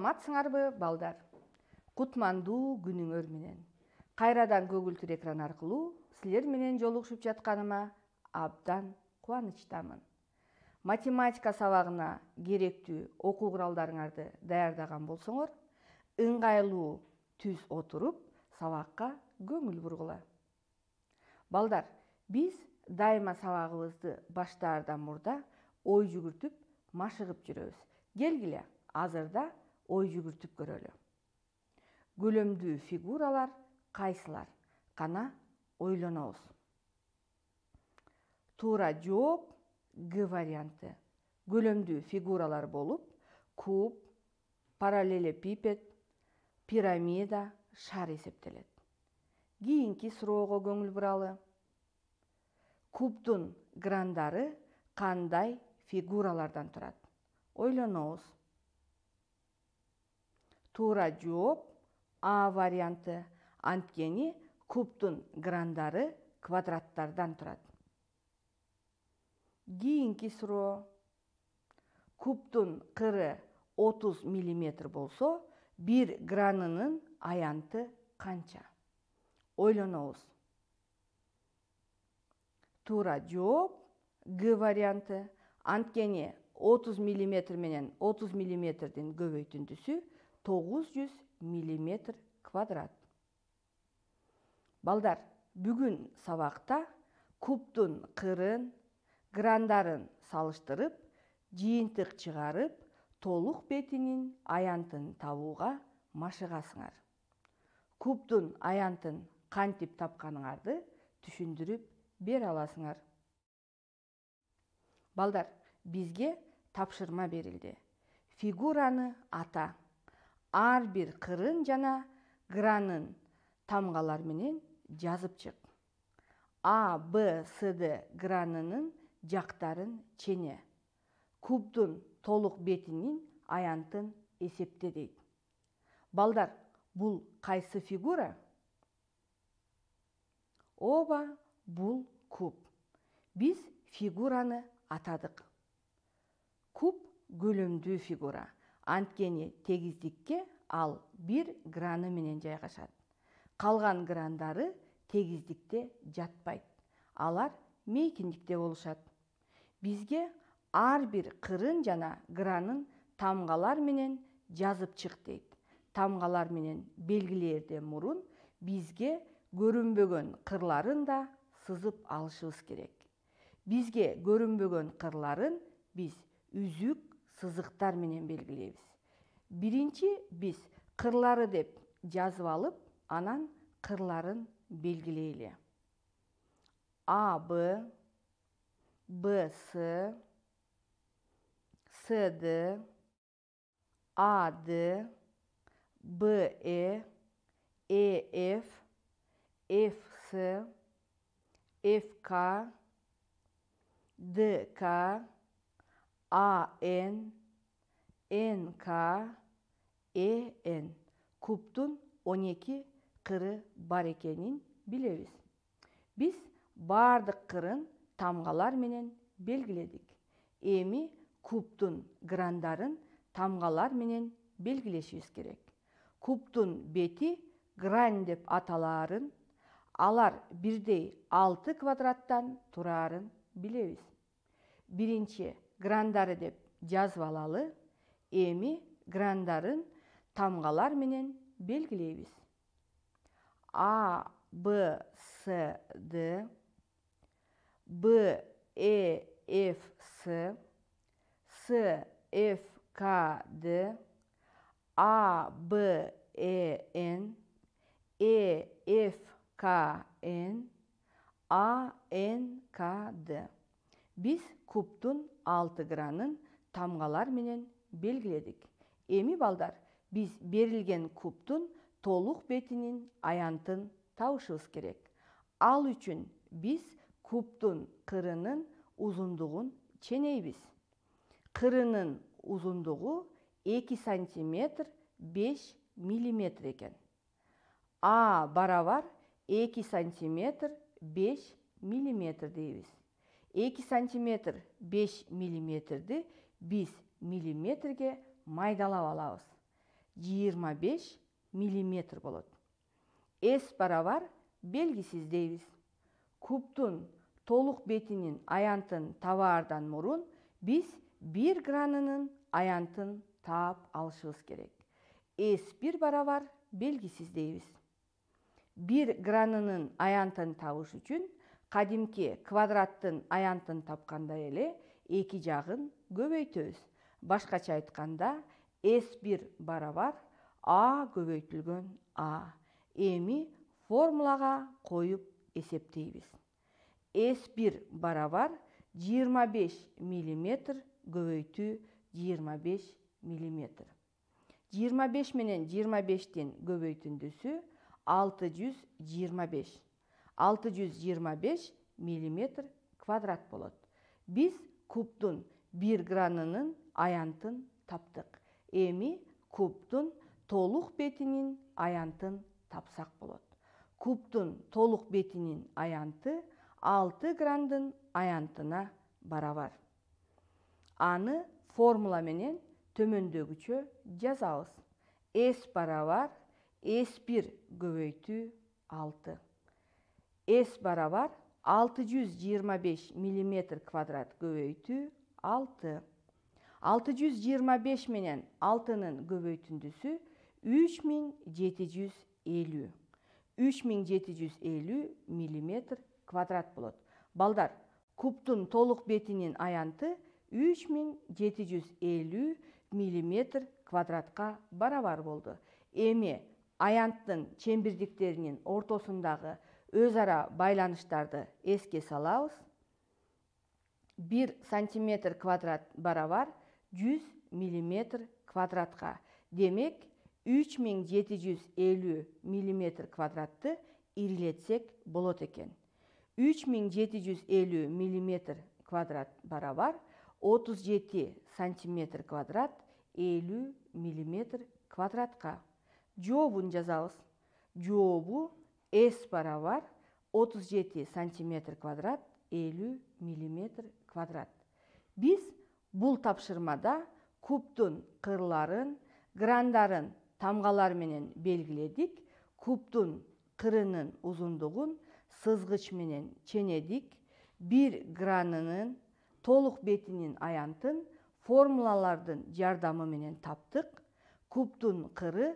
саламатсыңарбы балдар кутмандуу күнүңөр менен кайрадан көгүлтүр экран аркылуу силер менен жолугушуп жатканыма абдан кубанычтамын математика сабагына керектүү окуу куралдарыңарды даярдаган болсоңор ыңгайлуу түз отуруп сабакка көңүл бургула балдар биз дайыма сабагыбызды баштаардан мурда ой жүгүртүп машыгып жүрөбүз келгиле азырда ой жүгіртіп көрөлү көлөмдүү фигуралар кайсылар гана ойлонобуз туура жооп г варианты көлөмдүү фигуралар болуп куб параллелепипед пирамида шар эсептелет кийинки суроого көңүл буралы кубдун грандары кандай фигуралардан турат ойлонобуз тура жооп а варианты анткени кубтун грандары квадраттардан турат кийинки суроо кубтун кыры 30 миллиметр болсо бир гранынын аянты канча ойлонобуз туура жооп г варианты анткени 30 миллиметр менен 30 миллиметрдин көбөйтүндүсү 900 мм квадрат балдар бүгін сабақта кубтың қырын грандарын салыштырып жиынтық шығарып толық бетінің аянтын табуға машығасыңар кубтың аянтын қантип тапқаныңарды түшіндіріп бер аласыңар балдар бізге тапшырма берілді фигураны ата ар бир кырын жана гранын тамгалар менен жазып чык а б с д гранынын жактарын чене кубдун толук бетинин аянтын эсепте дейт балдар бул кайсы фигура оба бул куб биз фигураны атадык куб көлөмдүү фигура анткени тегиздикке ал бир граны менен жайгашат калган грандары тегиздикте жатпайт алар мейкиндикте болушат бизге ар бир кырын жана гранын тамгалар менен жазып чык дейт тамгалар менен белгилерден мурун бизге көрүнбөгөн кырларын да сызып алышыбыз керек бизге көрүнбөгөн кырларын биз үзүк сызықтар менен белгилейбиз биринчи биз кырлары деп жазып алып анан кырларын белгилейли а б б с с д а д б э э ф f s f k d k K NK, e N kuptun 12 қыры бар екенін білеміз. Біз бардық қырын тамғалар менен белгіледік. Эми кубтун грандарын тамғалар менен белгилешибиз керек. Кубтун бети гран деп аталарын, алар бирдей 6 квадраттан турарын билебиз. Биринчи грандары деп жазып алалы эми грандарын тамгалар менен белгилейбиз а б с д б э ф с с ф к д а б э н э ф к н а н к д Біз күптің 6 гранын тамғалар менен белгіледік. Емі балдар, біз берілген күптің толық бетінің аянтын таушыз керек. Ал үчін біз күптің қырының ұзындығын ченейбіз. Қырының ұзындығы 2 сантиметр 5 миллиметр екен. А баравар 2 сантиметр 5 миллиметр дейбіз. 2 сантиметр 5 миллиметрді 5 миллиметрге майдалап алабыз 25 миллиметр болот S барабар белгісіз издейбиз кубтун толук бетинин аянтын табаардан мурун биз бир гранынын аянтын таап алышыбыз керек s 1 барабар белгисиз дейбиз бир гранынын аянтын табыш үчүн қадимке квадраттың аянтын тапқанда еле, екі жағын көбейтөз. Башқа айтқанда, S1 барабар, A көбейтілген A. Емі формулаға қойып есептейбіз. S1 барабар 25 мм көбейті 25 мм. 25 менен 25-тен көбейтіндісі 625 мм. 625 мм квадрат болот. Биз біз 1 гранынын аянтын таптык. эми кубтун толук бетинин аянтын тапсак болот. Кубтун толук бетинин аянты 6 грандын аянтына барабар аны формула менен төмөндөгүчө жазабыз s барабар s1 көбөйтүү 6 s барабар 625 мм квадрат көбөйтүү 6 625 менен 6 ның көбейтіндісі 3750 3750 мм квадрат болот балдар кубтун толық бетінің аянты 3750 мм квадратқа барабар болды. Еме, аянттың чембирдиктеринин ортосундагы өзара байланыштарды еске салауыз. 1 сантиметр квадрат барабар 100 мм квадратқа. Демек, 3750 мм квадратты ирелетсек болот екен. 3750 мм квадрат барабар 37 см квадрат 50 миллиметр квадратқа. Джобун жазауыз. Джобу S барабар 37 сантиметр квадрат 50 миллиметр квадрат біз бұл тапшырмада кубтың қырларын грандарын тамғаларменен белгіледік кубтың қырының ұзындығын менен ченедік бір гранының толық бетінің аянтын формулалардың менен таптық кубтың қыры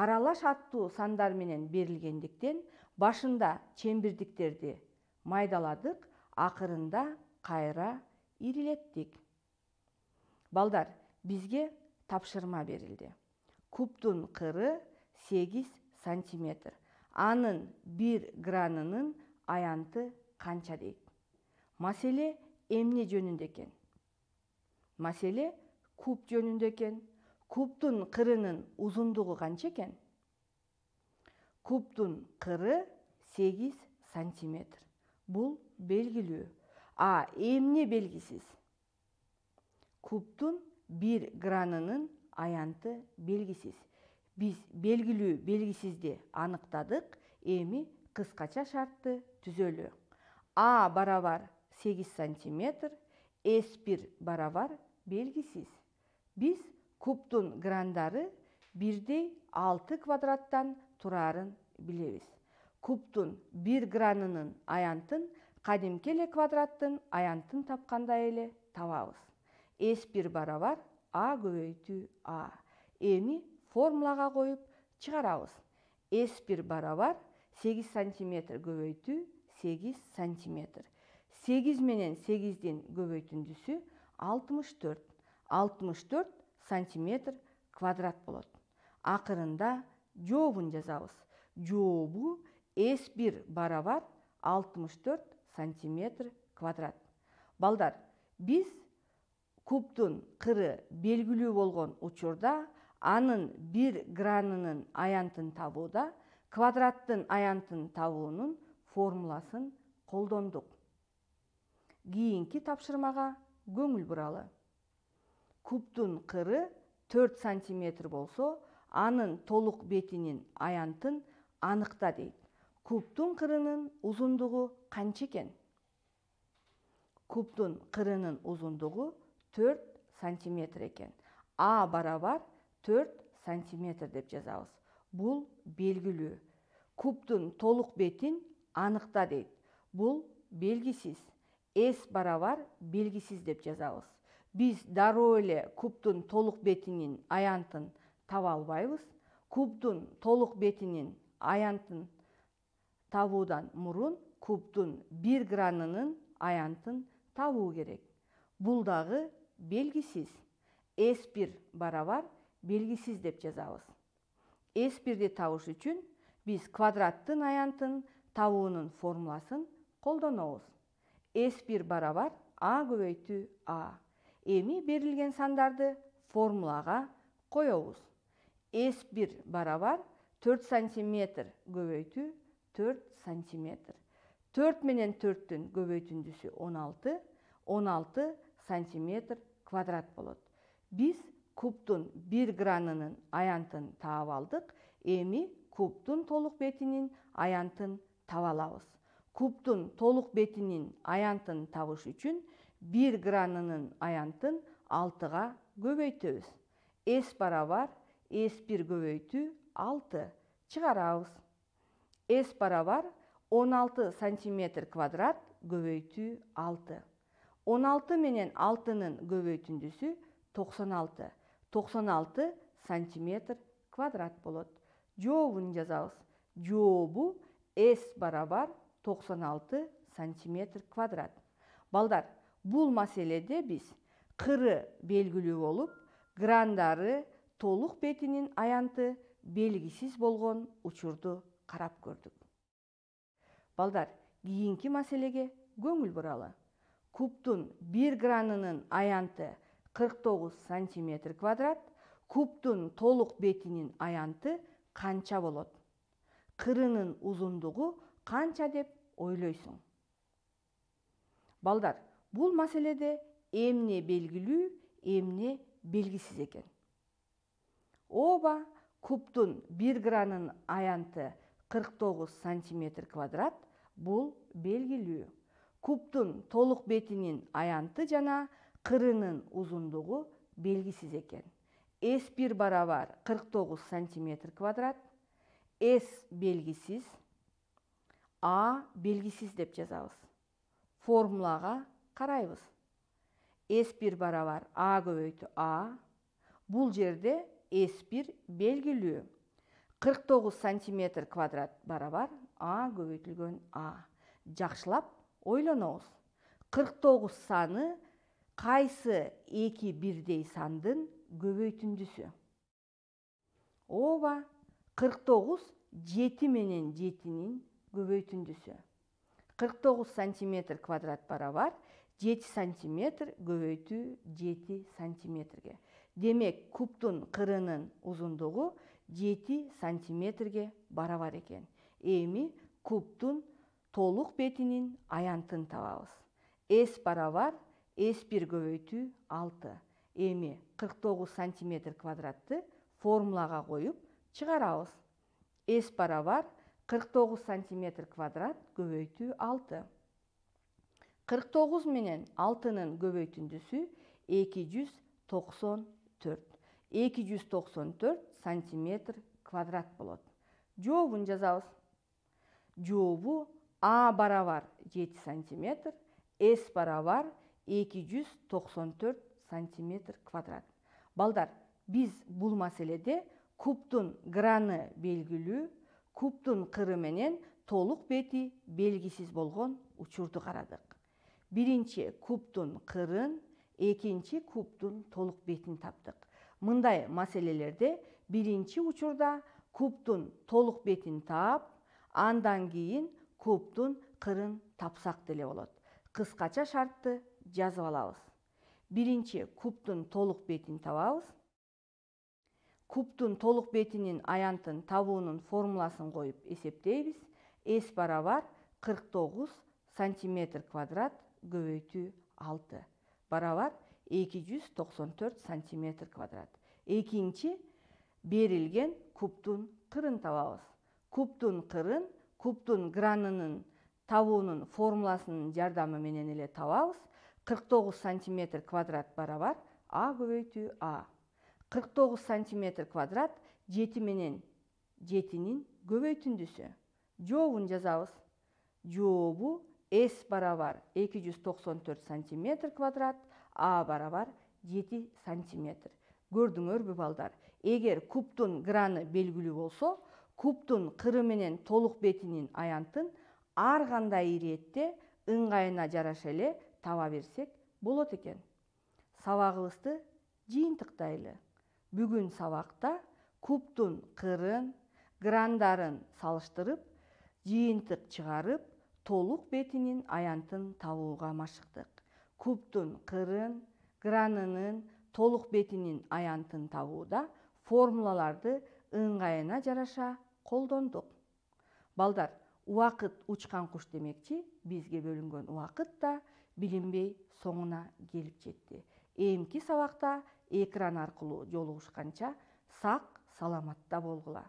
аралаш аттуу сандар менен берилгендиктен башында чембирдиктерди майдаладык акырында кайра ирилеттик балдар бизге тапшырма берилди кубтун кыры 8 сантиметр анын бир гранынын аянты канча дейт маселе эмне жөнүндө экен маселе куб жөнүндө экен кубтун кырынын узундугу канча экен кубтун қыры 8 сантиметр бул белгилүү а эмне белгисиз кубтун 1 гранынын аянты белгисиз биз белгилүү белгисизди аныктадык эми кыскача шартты түзөлү а барабар 8 сантиметр с1 барабар белгисиз биз кубтун грандары бирдей алты квадраттан турарын билебиз кубтун бир гранынын аянтын кадимки эле квадраттын аянтын тапкандай эле табабыз с бир барабар а көбөйтүү а эми формулага коюп чыгарабыз с бир барабар сегиз сантиметр көбөйтүү сегиз сантиметр сегиз менен сегиздин көбөйтүндүсү алтымыш төрт алтымыш төрт сантиметр квадрат болот акырында жообун жазабыз жообу эс бир барабар алтымыш сантиметр квадрат балдар биз кубтун кыры белгилүү болгон учурда анын бир гранынын аянтын табууда квадраттын аянтын табуунун формуласын колдондук кийинки тапшырмага көңүл буралы кубтун кыры 4 сантиметр болсо анын толук бетинин аянтын аныкта дейт кубтун кырынын узундугу канча экен кубтун кырынын узундугу 4 сантиметр экен а барабар 4 сантиметр деп жазабыз бул белгилүү кубтун толук бетин аныкта дейт бул белгисиз с барабар белгисиз деп жазабыз биз дароо эле кубдун толук бетинин аянтын таба албайбыз кубдун толук бетинин аянтын табуудан мурун кубдун бир гранынын аянтын табуу керек бул дагы белгисиз с бир барабар белгисиз деп жазабыз с бирди табыш үчүн биз квадраттын аянтын табуунун формуласын колдонобуз с бир барабар а көбөйтүү а Эми берілген сандарды формулаға қойауыз. S1 барабар 4 сантиметр көбейту 4 сантиметр. 4 менен 4-тің көбейтіндісі 16, 16 сантиметр квадрат болады. Біз күптің 1 гранының аянтын тауып алдық, емі күптің толық бетінің аянтын тауалауыз. Күптің толық бетінің аянтын тауыш үшін, 1 гранының аянтын 6 ға көбөйтөбүз эс барабар эс 1 көбөйтүү 6 чыгарабыз эс барабар 16 сантиметр квадрат көбөйтүү 6 16 менен 6 ның көбейтіндісі 96 96 сантиметр квадрат болот жазауыз. жазабыз жообу эс барабар 96 сантиметр квадрат балдар Бұл маселеде біз қыры белгілі болып, грандары толық бетінің аянты белгісіз болған ұчырды қарап көрдік. балдар кийинки маселеге көңүл бұралы. кубтун бір гранынын аянты 49 см квадрат кубтун толық бетінің аянты қанча болот Қырының ұзындығы қанча деп ойлайсың. балдар бұл мәселеде емне белгілі, емне белгісіз екен. оба кубтун бір ғранын аянты 49 см квадрат бұл белгілі. кубтун толық бетінің аянты жана қырының ұзындығы белгісіз екен. s 1 барабар 49 см квадрат s белгісіз, а белгісіз деп жазабыз Формулаға? қарайбыз s 1 барабар а көбейту а бұл жерде s 1 белгілі 49 сантиметр квадрат барабар а көбейтілген а жақшылап ойланыңыз 49 саны қайсы 2 бірдей сандың көбейтіндісі оба 49 жеті менен жетінің көбейтіндісі 49 сантиметр квадрат барабар 7 сантиметр, көбейту 7 сантиметрге. Демек, күптің қырының ұзындығы 7 сантиметрге бара бар екен. Емі күптің толық бетінің аянтын табамыз. S бара бар, S1 көбейту 6. Емі 49 сантиметр квадратты формулаға қойып шығарамыз. S 49 сантиметр квадрат көбейту 6. 49 менен 6-нын көбөйтіндісі 294. 294 сантиметр квадрат болот. Жообун жазабыз. Жообу А барабар 7 сантиметр, С барабар 294 сантиметр квадрат. Балдар, біз бұл маселеде кубтун граны белгілі, кубтун кыры менен толук бети белгисиз болгон учурду карадык. Бірінші кубтун қырын, экинчи кубтун толық бетін таптық. мындай маселелерде биринчи учурда кубтун толық бетін таап андан кейін кубтун қырын тапсақ деле болот Қысқача шартты жазып алабыз биринчи кубтун толық бетін табабыз кубтун толық бетинин аянтын табуунун формуласын қойып есептейбіз. с барабар кырк тогуз квадрат көбейту 6 барабар 294 сантиметр квадрат Екінші берілген кубтун қырын табабыз кубтун қырын, кубтун гранынын табуының формуласының жардамы менен еле табабыз 49 см квадрат барабар а көбөйтүү а 49 см квадрат 7 менен 7нин көбөйтүндүсү жообун жазабыз жообу S барабар 294 сантиметр квадрат, А барабар 7 сантиметр. өрбі балдар, егер кубтың граны белгілі болса, кубтың қыры менен толық бетінің аянтын арғанда кандай иретте ыңгайына жараша эле таба берсек болот экен. Сабагыбызды тұқтайлы. Бүгін сабакта кубтун қырын грандарын салыштырып, жыйынтык чыгарып, толық бетинин аянтын табуға машықтық. кубтун қырын, гранынын толық бетинин аянтын табууда формулаларды ұңғайына жараша колдондук балдар уақыт ұчқан куш демекчи бізге бөлінген убакыт да билинбей соңуна келип жетти эмки сабақта экран аркылуу жолугушканча сақ саламатта болғыла.